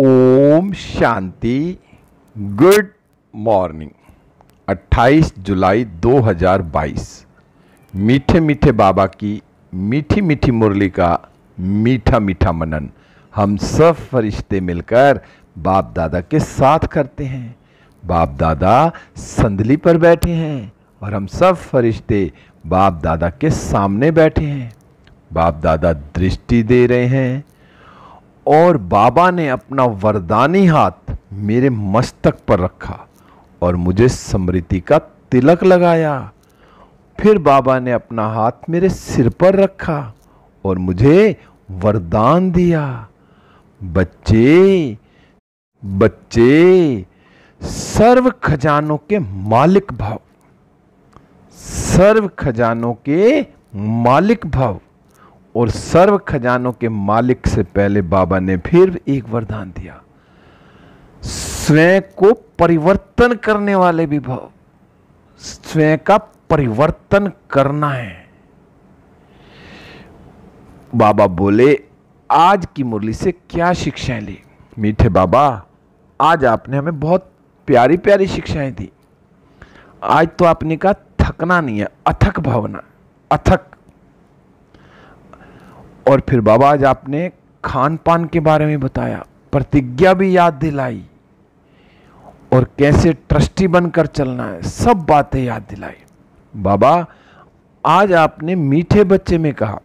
ओम शांति good morning 28 जुलाई 2022 मीठे मीठे बाबा की मीठी मीठी मुरली का मीठा मीठा मनन हम सब फरिश्ते मिलकर बाप दादा के साथ करते हैं बाप दादा संदली पर बैठे हैं और हम सब फरिश्ते बाप दादा के सामने बैठे हैं बाप दादा दृष्टि दे रहे हैं और बाबा ने अपना वरदानी हाथ मेरे मस्तक पर रखा और मुझे स्मृति का तिलक लगाया फिर बाबा ने अपना हाथ मेरे सिर पर रखा और मुझे वरदान दिया बच्चे बच्चे सर्व खजानों के मालिक भाव सर्व खजानों के मालिक भाव और सर्व खजानों के मालिक से पहले बाबा ने फिर एक वरदान दिया स्वयं को परिवर्तन करने वाले विभव स्वयं का परिवर्तन करना है बाबा बोले आज की मुरली से क्या शिक्षाएं ली मीठे बाबा आज आपने हमें बहुत प्यारी प्यारी शिक्षाएं दी आज तो आपने कहा थकना नहीं है अथक भावना अथक और फिर बाबा आज आपने खान पान के बारे में बताया प्रतिज्ञा भी याद दिलाई और कैसे ट्रस्टी बनकर चलना है सब बातें याद दिलाई बाबा आज आपने मीठे बच्चे में कहा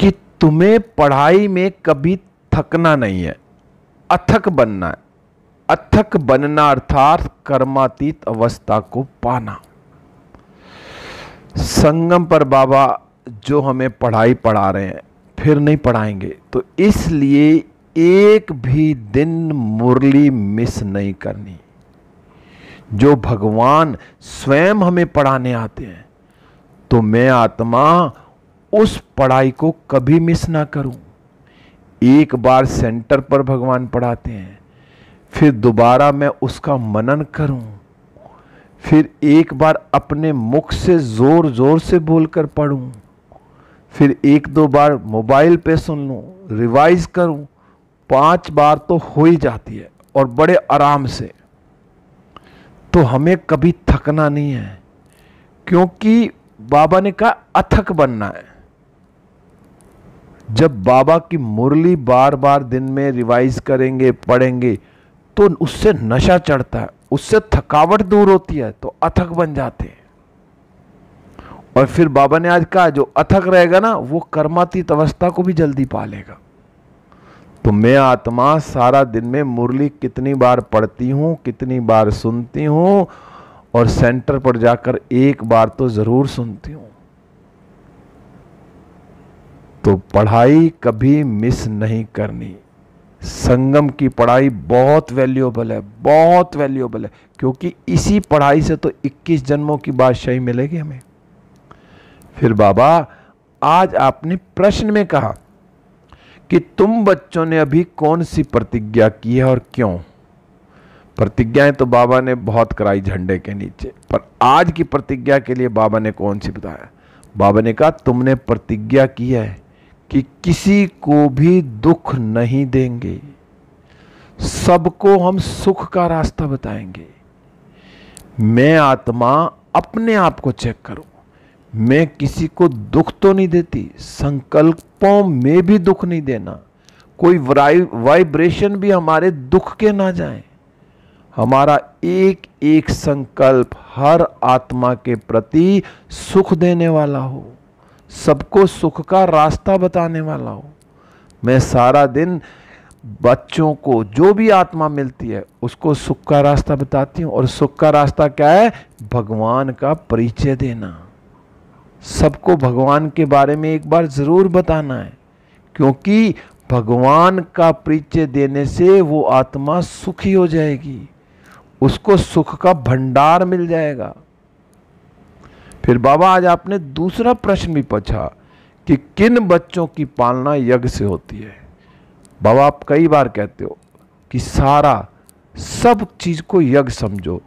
कि तुम्हें पढ़ाई में कभी थकना नहीं है अथक बनना है अथक बनना अर्थात कर्मातीत अवस्था को पाना संगम पर बाबा जो हमें पढ़ाई पढ़ा रहे हैं फिर नहीं पढ़ाएंगे तो इसलिए एक भी दिन मुरली मिस नहीं करनी जो भगवान स्वयं हमें पढ़ाने आते हैं तो मैं आत्मा उस पढ़ाई को कभी मिस ना करूं एक बार सेंटर पर भगवान पढ़ाते हैं फिर दोबारा मैं उसका मनन करूं फिर एक बार अपने मुख से जोर जोर से बोलकर पढ़ूं फिर एक दो बार मोबाइल पे सुन लूँ रिवाइज करूँ पांच बार तो हो ही जाती है और बड़े आराम से तो हमें कभी थकना नहीं है क्योंकि बाबा ने कहा अथक बनना है जब बाबा की मुरली बार बार दिन में रिवाइज करेंगे पढ़ेंगे तो उससे नशा चढ़ता है उससे थकावट दूर होती है तो अथक बन जाते हैं और फिर बाबा ने आज कहा जो अथक रहेगा ना वो कर्मातीत अवस्था को भी जल्दी पा लेगा तो मैं आत्मा सारा दिन में मुरली कितनी बार पढ़ती हूं कितनी बार सुनती हूं और सेंटर पर जाकर एक बार तो जरूर सुनती हूं तो पढ़ाई कभी मिस नहीं करनी संगम की पढ़ाई बहुत वैल्यूएबल है बहुत वैल्यूएबल है क्योंकि इसी पढ़ाई से तो 21 जन्मों की बादशाही मिलेगी हमें फिर बाबा आज आपने प्रश्न में कहा कि तुम बच्चों ने अभी कौन सी प्रतिज्ञा की है और क्यों प्रतिज्ञाएं तो बाबा ने बहुत कराई झंडे के नीचे पर आज की प्रतिज्ञा के लिए बाबा ने कौन सी बताया बाबा ने कहा तुमने प्रतिज्ञा की है कि किसी को भी दुख नहीं देंगे सबको हम सुख का रास्ता बताएंगे मैं आत्मा अपने आप को चेक करूं मैं किसी को दुख तो नहीं देती संकल्पों में भी दुख नहीं देना कोई वाइब्रेशन भी हमारे दुख के ना जाए हमारा एक एक संकल्प हर आत्मा के प्रति सुख देने वाला हो सबको सुख का रास्ता बताने वाला हो मैं सारा दिन बच्चों को जो भी आत्मा मिलती है उसको सुख का रास्ता बताती हूँ और सुख का रास्ता क्या है भगवान का परिचय देना सबको भगवान के बारे में एक बार ज़रूर बताना है क्योंकि भगवान का परिचय देने से वो आत्मा सुखी हो जाएगी उसको सुख का भंडार मिल जाएगा फिर बाबा आज आपने दूसरा प्रश्न भी पूछा कि किन बच्चों की पालना यज्ञ से होती है बाबा आप कई बार कहते हो कि सारा सब चीज़ को यज्ञ समझो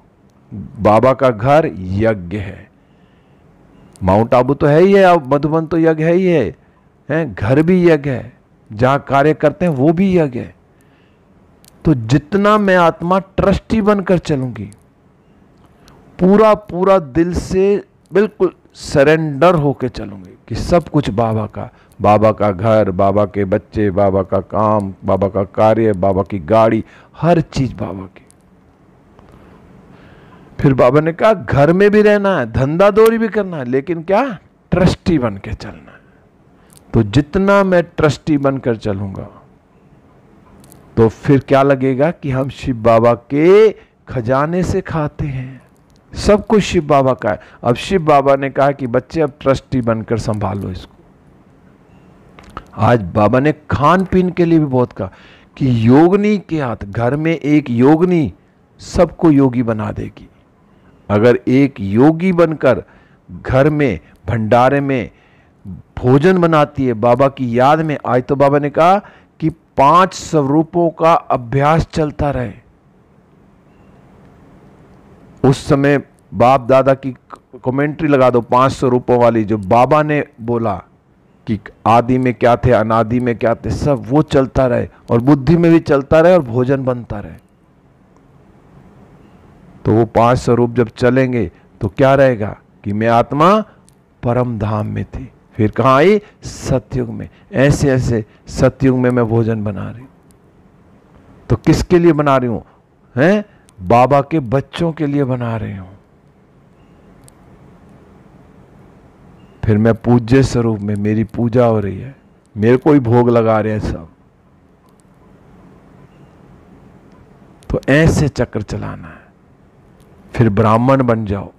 बाबा का घर यज्ञ है माउंट आबू तो है ही है अब मधुबन तो यज्ञ है ही है हैं घर भी यज्ञ है जहाँ कार्य करते हैं वो भी यज्ञ है तो जितना मैं आत्मा ट्रस्टी बनकर चलूंगी पूरा पूरा दिल से बिल्कुल सरेंडर होकर चलूंगी कि सब कुछ बाबा का बाबा का घर बाबा के बच्चे बाबा का काम बाबा का कार्य बाबा की गाड़ी हर चीज़ बाबा की फिर बाबा ने कहा घर में भी रहना है धंधा दौरी भी करना है लेकिन क्या ट्रस्टी बन के चलना है तो जितना मैं ट्रस्टी बनकर चलूंगा तो फिर क्या लगेगा कि हम शिव बाबा के खजाने से खाते हैं सब कुछ शिव बाबा का है अब शिव बाबा ने कहा कि बच्चे अब ट्रस्टी बनकर संभालो इसको आज बाबा ने खान पीन के लिए भी बहुत कहा कि योगनी के हाथ घर में एक योगनी सबको योगी बना देगी अगर एक योगी बनकर घर में भंडारे में भोजन बनाती है बाबा की याद में आज तो बाबा ने कहा कि पांच स्वरूपों का अभ्यास चलता रहे उस समय बाप दादा की कमेंट्री लगा दो पांच स्वरूपों वाली जो बाबा ने बोला कि आदि में क्या थे अनादि में क्या थे सब वो चलता रहे और बुद्धि में भी चलता रहे और भोजन बनता रहे तो वो पांच स्वरूप जब चलेंगे तो क्या रहेगा कि मैं आत्मा परम धाम में थी फिर कहाँ आई सत्युग में ऐसे ऐसे सत्युग में मैं भोजन बना रही तो किसके लिए बना रही हूं हैं बाबा के बच्चों के लिए बना रही हूं फिर मैं पूज्य स्वरूप में मेरी पूजा हो रही है मेरे को ही भोग लगा रहे हैं सब तो ऐसे चक्र चलाना है फिर ब्राह्मण बन जाओ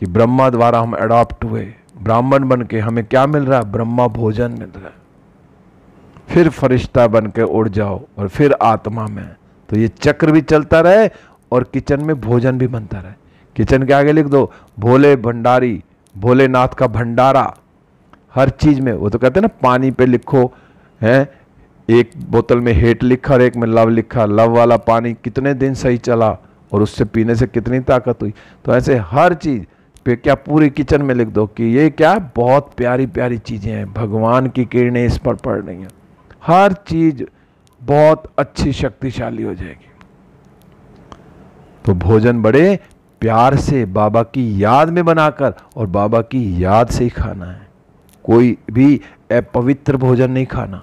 कि ब्रह्मा द्वारा हम अडॉप्ट हुए ब्राह्मण बन के हमें क्या मिल रहा है ब्रह्मा भोजन मिल रहा है फिर फरिश्ता बन के उड़ जाओ और फिर आत्मा में तो ये चक्र भी चलता रहे और किचन में भोजन भी बनता रहे किचन के आगे लिख दो भोले भंडारी भोलेनाथ का भंडारा हर चीज़ में वो तो कहते हैं ना पानी पे लिखो है एक बोतल में हेट लिखा और एक में लव लिखा लव वाला पानी कितने दिन सही चला और उससे पीने से कितनी ताकत हुई तो ऐसे हर चीज़ पे क्या पूरी किचन में लिख दो कि ये क्या बहुत प्यारी प्यारी चीज़ें हैं भगवान की किरणें इस पर पड़ रही हैं हर चीज़ बहुत अच्छी शक्तिशाली हो जाएगी तो भोजन बड़े प्यार से बाबा की याद में बनाकर और बाबा की याद से ही खाना है कोई भी अपवित्र भोजन नहीं खाना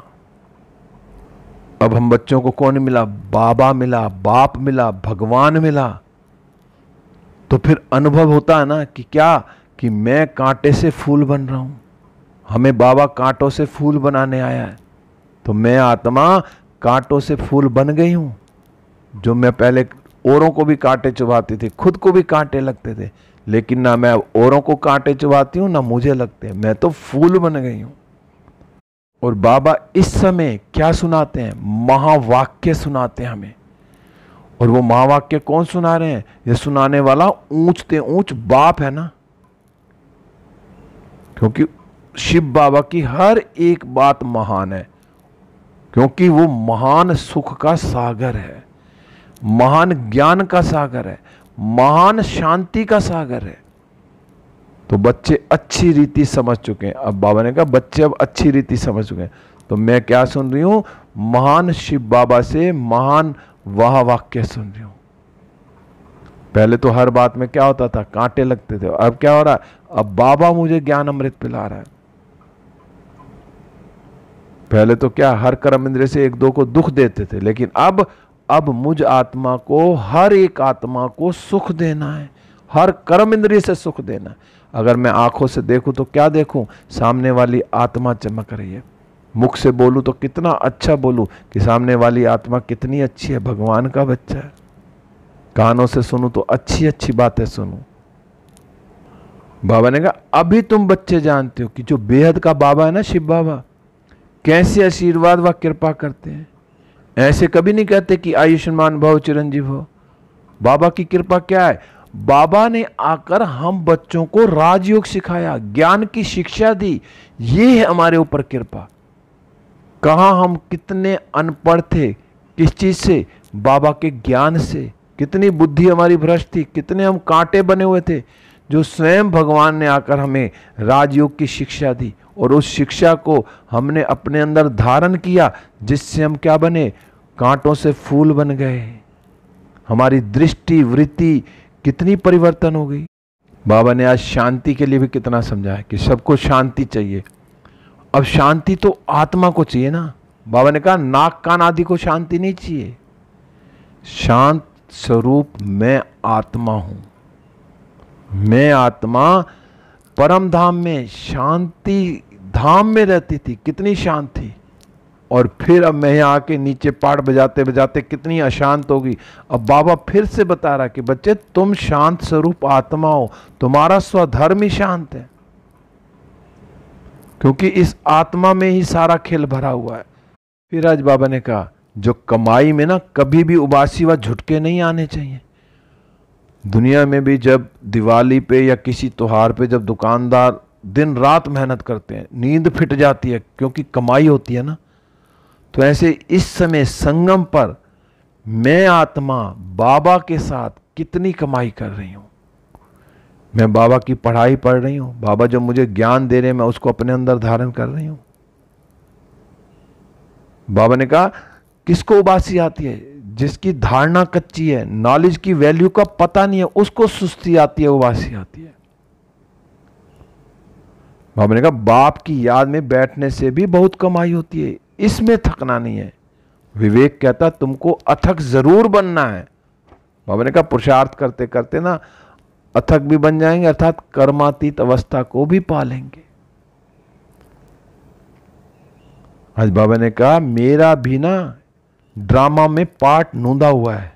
अब हम बच्चों को कौन मिला बाबा मिला बाप मिला भगवान मिला तो फिर अनुभव होता है ना कि क्या कि मैं कांटे से फूल बन रहा हूं हमें बाबा कांटों से फूल बनाने आया है तो मैं आत्मा कांटों से फूल बन गई हूं जो मैं पहले औरों को भी कांटे चुभाती थी खुद को भी कांटे लगते थे लेकिन ना मैं औरों को कांटे चुभाती हूँ ना मुझे लगते मैं तो फूल बन गई हूँ और बाबा इस समय क्या सुनाते हैं महावाक्य सुनाते हैं हमें और वो महावाक्य कौन सुना रहे हैं ये सुनाने वाला ऊंचते ऊंच बाप है ना क्योंकि शिव बाबा की हर एक बात महान है क्योंकि वो महान सुख का सागर है महान ज्ञान का सागर है महान शांति का सागर है तो बच्चे अच्छी रीति समझ चुके हैं अब बाबा ने कहा बच्चे अब अच्छी रीति समझ चुके हैं तो मैं क्या सुन रही हूं महान शिव बाबा से महान वाह वाक्य सुन रही हूं पहले तो हर बात में क्या होता था कांटे लगते थे अब क्या हो रहा है अब बाबा मुझे ज्ञान अमृत पिला रहा है पहले तो क्या हर कर्म इंद्र से एक दो को दुख देते थे लेकिन अब अब मुझ आत्मा को हर एक आत्मा को सुख देना है हर कर्म इंद्रिय से सुख देना है अगर मैं आंखों से देखूं तो क्या देखूं सामने वाली आत्मा चमक रही है मुख से बोलूं तो कितना अच्छा बोलूं कि सामने वाली आत्मा कितनी अच्छी है भगवान का बच्चा है कानों से सुनूं तो अच्छी अच्छी बातें सुनूं बाबा ने कहा अभी तुम बच्चे जानते हो कि जो बेहद का बाबा है ना शिव बाबा कैसे आशीर्वाद व कृपा करते हैं ऐसे कभी नहीं कहते कि आयुष्मान भव चिरंजीव हो बाबा की कृपा क्या है बाबा ने आकर हम बच्चों को राजयोग सिखाया ज्ञान की शिक्षा दी ये है हमारे ऊपर कृपा कहा हम कितने अनपढ़ थे किस चीज़ से बाबा के ज्ञान से कितनी बुद्धि हमारी भ्रष्ट थी कितने हम कांटे बने हुए थे जो स्वयं भगवान ने आकर हमें राजयोग की शिक्षा दी और उस शिक्षा को हमने अपने अंदर धारण किया जिससे हम क्या बने कांटों से फूल बन गए हमारी दृष्टि वृत्ति कितनी परिवर्तन हो गई बाबा ने आज शांति के लिए भी कितना समझाया कि सबको शांति चाहिए अब शांति तो आत्मा को चाहिए ना बाबा ने कहा नाक कान आदि को शांति नहीं चाहिए शांत स्वरूप मैं आत्मा हूं मैं आत्मा परम धाम में शांति धाम में रहती थी कितनी शांति और फिर अब मैं यहाँ आके नीचे पाठ बजाते बजाते कितनी अशांत होगी अब बाबा फिर से बता रहा कि बच्चे तुम शांत स्वरूप आत्मा हो तुम्हारा स्वधर्म ही शांत है क्योंकि इस आत्मा में ही सारा खेल भरा हुआ है फिर आज बाबा ने कहा जो कमाई में ना कभी भी उबासी व झुटके नहीं आने चाहिए दुनिया में भी जब दिवाली पे या किसी त्यौहार पे जब दुकानदार दिन रात मेहनत करते हैं नींद फिट जाती है क्योंकि कमाई होती है ना तो ऐसे इस समय संगम पर मैं आत्मा बाबा के साथ कितनी कमाई कर रही हूं मैं बाबा की पढ़ाई पढ़ रही हूं बाबा जो मुझे ज्ञान दे रहे हैं मैं उसको अपने अंदर धारण कर रही हूं बाबा ने कहा किसको उबासी आती है जिसकी धारणा कच्ची है नॉलेज की वैल्यू का पता नहीं है उसको सुस्ती आती है उबासी आती है बाबा ने कहा बाप की याद में बैठने से भी बहुत कमाई होती है इसमें थकना नहीं है विवेक कहता तुमको अथक जरूर बनना है बाबा ने कहा पुरुषार्थ करते करते ना अथक भी बन जाएंगे अर्थात कर्मातीत अवस्था को भी पालेंगे आज बाबा ने कहा मेरा भी ना ड्रामा में पार्ट नूंदा हुआ है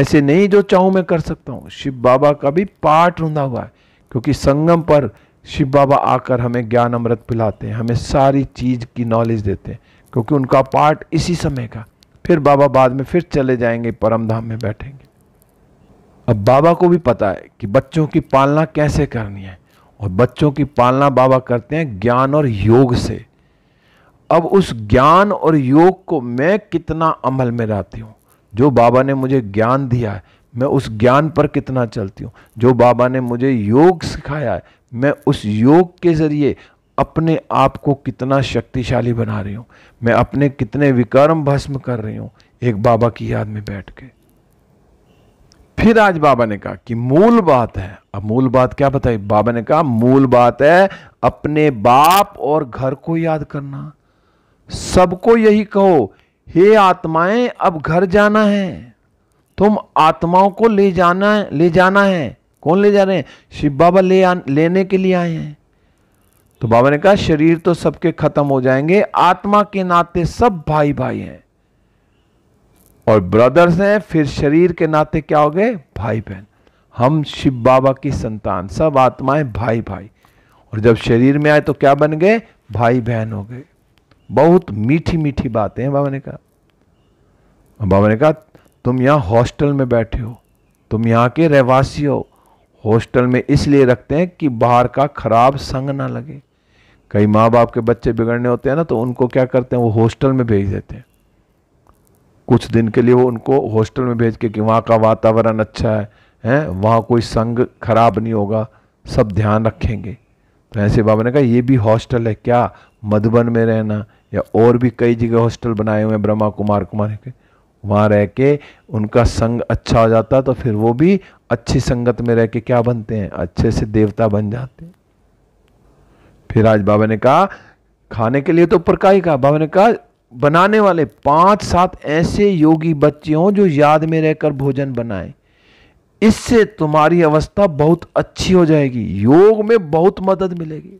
ऐसे नहीं जो चाहूं मैं कर सकता हूं शिव बाबा का भी पार्ट नूंदा हुआ है क्योंकि संगम पर शिव बाबा आकर हमें ज्ञान अमृत पिलाते हैं हमें सारी चीज़ की नॉलेज देते हैं क्योंकि उनका पार्ट इसी समय का फिर बाबा बाद में फिर चले जाएंगे परम धाम में बैठेंगे अब बाबा को भी पता है कि बच्चों की पालना कैसे करनी है और बच्चों की पालना बाबा करते हैं ज्ञान और योग से अब उस ज्ञान और योग को मैं कितना अमल में रहती हूँ जो बाबा ने मुझे ज्ञान दिया है मैं उस ज्ञान पर कितना चलती हूँ जो बाबा ने मुझे योग सिखाया है मैं उस योग के ज़रिए अपने आप को कितना शक्तिशाली बना रही हूँ मैं अपने कितने विकर्म भस्म कर रही हूँ एक बाबा की याद में बैठ के फिर आज बाबा ने कहा कि मूल बात है अब मूल बात क्या बताई बाबा ने कहा मूल बात है अपने बाप और घर को याद करना सबको यही कहो हे आत्माएं अब घर जाना है तुम आत्माओं को ले जाना ले जाना है कौन ले जा रहे हैं शिव बाबा ले आ, लेने के लिए आए हैं तो बाबा ने कहा शरीर तो सबके खत्म हो जाएंगे आत्मा के नाते सब भाई भाई हैं और ब्रदर्स हैं फिर शरीर के नाते क्या हो गए भाई बहन हम शिव बाबा की संतान सब आत्माएं भाई भाई और जब शरीर में आए तो क्या बन गए भाई बहन हो गए बहुत मीठी मीठी बातें हैं बाबा ने कहा बाबा ने कहा तुम यहां हॉस्टल में बैठे हो तुम यहां के रहवासी हो हॉस्टल में इसलिए रखते हैं कि बाहर का खराब संग ना लगे कई माँ बाप के बच्चे बिगड़ने होते हैं ना तो उनको क्या करते हैं वो हॉस्टल में भेज देते हैं कुछ दिन के लिए वो उनको हॉस्टल में भेज के कि वहाँ का वातावरण अच्छा है हैं वहाँ कोई संग खराब नहीं होगा सब ध्यान रखेंगे तो ऐसे बाबा ने कहा ये भी हॉस्टल है क्या मधुबन में रहना या और भी कई जगह हॉस्टल बनाए हुए हैं ब्रह्मा कुमार कुमार के वहाँ रह के उनका संग अच्छा हो जाता तो फिर वो भी अच्छी संगत में रह के क्या बनते हैं अच्छे से देवता बन जाते हैं फिर आज बाबा ने कहा खाने के लिए तो ऊपर का ही कहा बाबा ने कहा बनाने वाले पांच सात ऐसे योगी बच्चे हों जो याद में रहकर भोजन बनाए इससे तुम्हारी अवस्था बहुत अच्छी हो जाएगी योग में बहुत मदद मिलेगी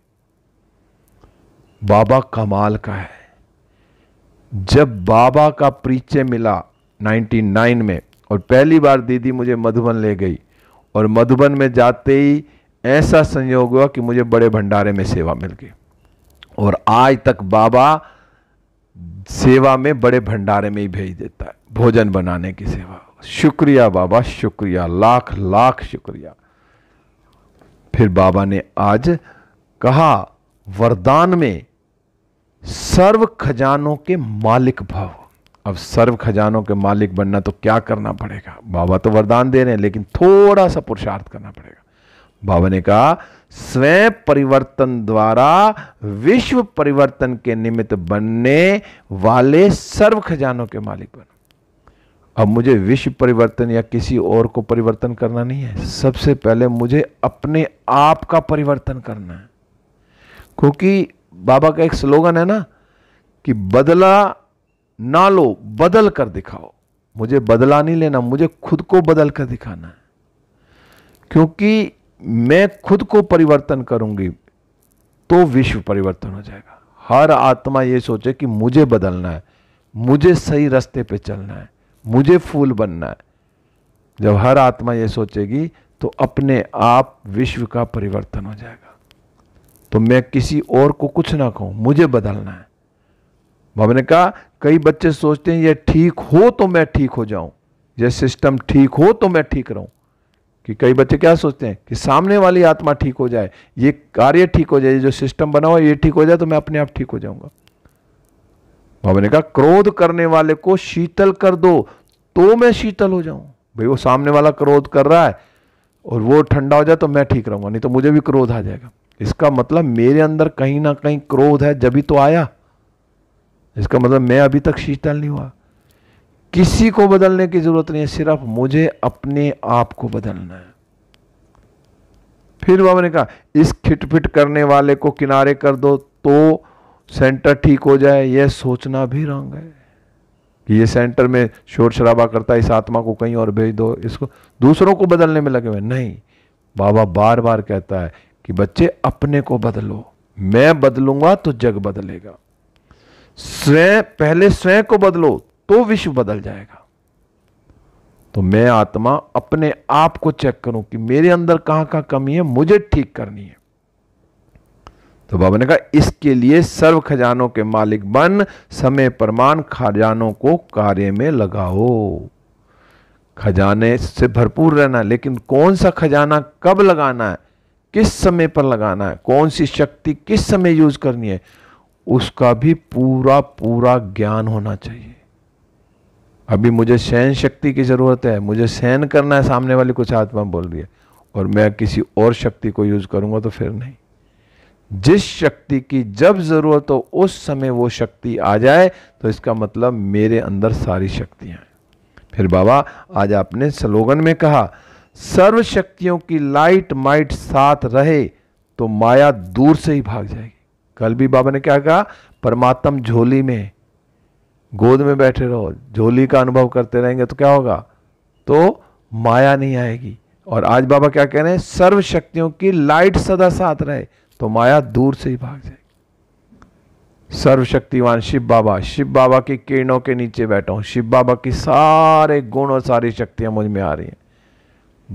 बाबा कमाल का है जब बाबा का परिचय मिला 1999 में और पहली बार दीदी मुझे मधुबन ले गई और मधुबन में जाते ही ऐसा संयोग हुआ कि मुझे बड़े भंडारे में सेवा मिल गई और आज तक बाबा सेवा में बड़े भंडारे में ही भेज देता है भोजन बनाने की सेवा शुक्रिया बाबा शुक्रिया लाख लाख शुक्रिया फिर बाबा ने आज कहा वरदान में सर्व खजानों के मालिक भाव अब सर्व खजानों के मालिक बनना तो क्या करना पड़ेगा बाबा तो वरदान दे रहे हैं लेकिन थोड़ा सा पुरुषार्थ करना पड़ेगा बाबा ने कहा स्वयं परिवर्तन द्वारा विश्व परिवर्तन के निमित्त बनने वाले सर्व खजानों के मालिक बनो अब मुझे विश्व परिवर्तन या किसी और को परिवर्तन करना नहीं है सबसे पहले मुझे अपने आप का परिवर्तन करना है क्योंकि बाबा का एक स्लोगन है ना कि बदला ना लो बदल कर दिखाओ मुझे बदला नहीं लेना मुझे खुद को बदल कर दिखाना है क्योंकि मैं खुद को परिवर्तन करूंगी तो विश्व परिवर्तन हो जाएगा हर आत्मा ये सोचे कि मुझे बदलना है मुझे सही रास्ते पे चलना है मुझे फूल बनना है जब हर आत्मा ये सोचेगी तो अपने आप विश्व का परिवर्तन हो जाएगा तो मैं किसी और को कुछ ना कहूं मुझे बदलना है ने कहा कई बच्चे सोचते हैं ये ठीक हो तो मैं ठीक हो जाऊं ये सिस्टम ठीक हो तो मैं ठीक रहूं कि कई बच्चे क्या सोचते हैं कि सामने वाली आत्मा ठीक हो जाए ये कार्य ठीक हो जाए जो सिस्टम बना हुआ ये ठीक हो जाए तो मैं अपने आप ठीक हो जाऊंगा भाभी ने कहा क्रोध करने वाले को शीतल कर दो तो मैं शीतल हो जाऊं भाई वो सामने वाला क्रोध कर रहा है और वो ठंडा हो जाए तो मैं ठीक रहूंगा नहीं तो मुझे भी क्रोध आ जाएगा इसका मतलब मेरे अंदर कहीं ना कहीं क्रोध है जब ही तो आया इसका मतलब मैं अभी तक शीतल नहीं हुआ किसी को बदलने की जरूरत नहीं है सिर्फ मुझे अपने आप को बदलना है फिर बाबा ने कहा इस खिटपिट करने वाले को किनारे कर दो तो सेंटर ठीक हो जाए यह सोचना भी रंग है कि ये सेंटर में शोर शराबा करता है इस आत्मा को कहीं और भेज दो इसको दूसरों को बदलने में लगे हुए नहीं बाबा बार बार कहता है कि बच्चे अपने को बदलो मैं बदलूंगा तो जग बदलेगा स्वयं पहले स्वयं को बदलो तो विश्व बदल जाएगा तो मैं आत्मा अपने आप को चेक करूं कि मेरे अंदर कहां कहां कमी है मुझे ठीक करनी है तो बाबा ने कहा इसके लिए सर्व खजानों के मालिक बन समय प्रमाण खजानों को कार्य में लगाओ खजाने से भरपूर रहना है लेकिन कौन सा खजाना कब लगाना है किस समय पर लगाना है कौन सी शक्ति किस समय यूज करनी है उसका भी पूरा पूरा ज्ञान होना चाहिए अभी मुझे सहन शक्ति की ज़रूरत है मुझे सहन करना है सामने वाली कुछ आत्मा बोल रही है और मैं किसी और शक्ति को यूज़ करूंगा तो फिर नहीं जिस शक्ति की जब ज़रूरत हो उस समय वो शक्ति आ जाए तो इसका मतलब मेरे अंदर सारी शक्तियां हैं फिर बाबा आज आपने स्लोगन में कहा सर्व शक्तियों की लाइट माइट साथ रहे तो माया दूर से ही भाग जाएगी कल भी बाबा ने क्या कहा परमात्म झोली में गोद में बैठे रहो झोली का अनुभव करते रहेंगे तो क्या होगा तो माया नहीं आएगी और आज बाबा क्या कह रहे हैं सर्व शक्तियों की लाइट सदा साथ रहे तो माया दूर से ही भाग जाएगी सर्वशक्तिवान शिव बाबा शिव बाबा की किरणों के नीचे बैठा हूं शिव बाबा की सारे गुण और सारी शक्तियां मुझ में आ रही हैं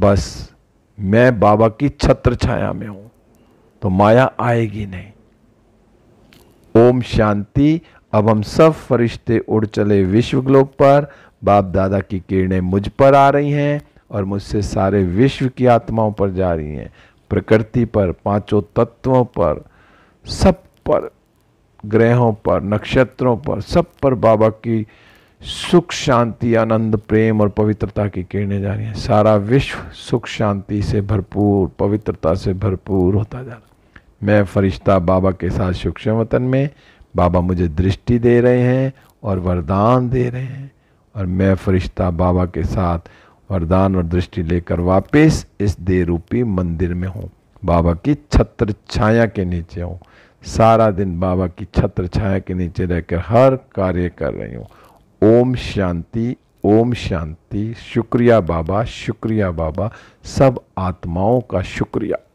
बस मैं बाबा की छत्र छाया में हूं तो माया आएगी नहीं ओम शांति अब हम सब फरिश्ते उड़ चले विश्व ग्लोक पर बाप दादा की किरणें मुझ पर आ रही हैं और मुझसे सारे विश्व की आत्माओं पर जा रही हैं प्रकृति पर पांचों तत्वों पर सब पर ग्रहों पर नक्षत्रों पर सब पर बाबा की सुख शांति आनंद प्रेम और पवित्रता की किरणें जा रही हैं सारा विश्व सुख शांति से भरपूर पवित्रता से भरपूर होता जा रहा है मैं फरिश्ता बाबा के साथ सूक्ष्म वतन में बाबा मुझे दृष्टि दे रहे हैं और वरदान दे रहे हैं और मैं फरिश्ता बाबा के साथ वरदान और दृष्टि लेकर वापस इस दे रूपी मंदिर में हूँ बाबा की छत्र छाया के नीचे हूँ सारा दिन बाबा की छत्र छाया के नीचे रहकर हर कार्य कर रही हूँ ओम शांति ओम शांति शुक्रिया बाबा शुक्रिया बाबा सब आत्माओं का शुक्रिया